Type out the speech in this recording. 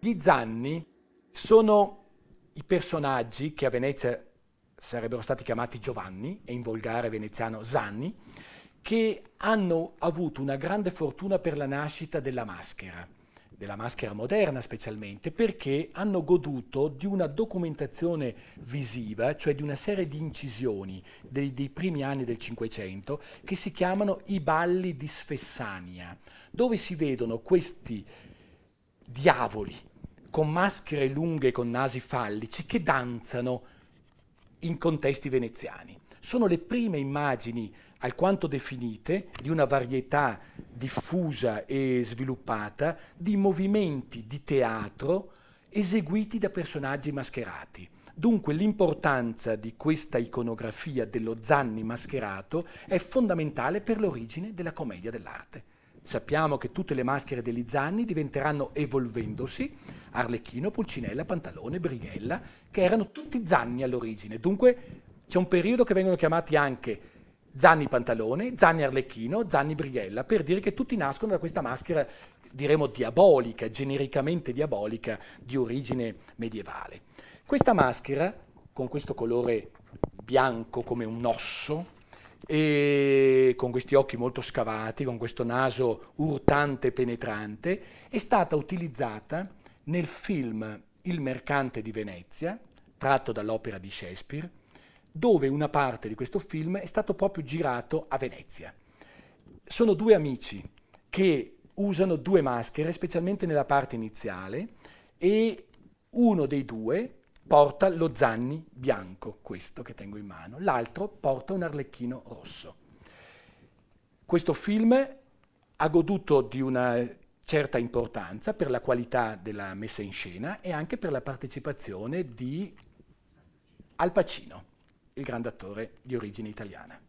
Gli zanni sono i personaggi che a Venezia sarebbero stati chiamati Giovanni e in volgare veneziano Zanni, che hanno avuto una grande fortuna per la nascita della maschera, della maschera moderna specialmente, perché hanno goduto di una documentazione visiva, cioè di una serie di incisioni dei, dei primi anni del Cinquecento, che si chiamano i balli di Sfessania, dove si vedono questi diavoli con maschere lunghe e con nasi fallici che danzano in contesti veneziani. Sono le prime immagini alquanto definite di una varietà diffusa e sviluppata di movimenti di teatro eseguiti da personaggi mascherati. Dunque l'importanza di questa iconografia dello Zanni mascherato è fondamentale per l'origine della commedia dell'arte. Sappiamo che tutte le maschere degli Zanni diventeranno evolvendosi Arlecchino, Pulcinella, Pantalone, Brighella, che erano tutti Zanni all'origine. Dunque c'è un periodo che vengono chiamati anche Zanni Pantalone, Zanni Arlecchino, Zanni Brighella, per dire che tutti nascono da questa maschera, diremo, diabolica, genericamente diabolica, di origine medievale. Questa maschera, con questo colore bianco come un osso, e con questi occhi molto scavati, con questo naso urtante e penetrante, è stata utilizzata nel film Il mercante di Venezia, tratto dall'opera di Shakespeare, dove una parte di questo film è stato proprio girato a Venezia. Sono due amici che usano due maschere, specialmente nella parte iniziale, e uno dei due porta lo Zanni bianco, questo che tengo in mano, l'altro porta un arlecchino rosso. Questo film ha goduto di una certa importanza per la qualità della messa in scena e anche per la partecipazione di Al Pacino, il grande attore di origine italiana.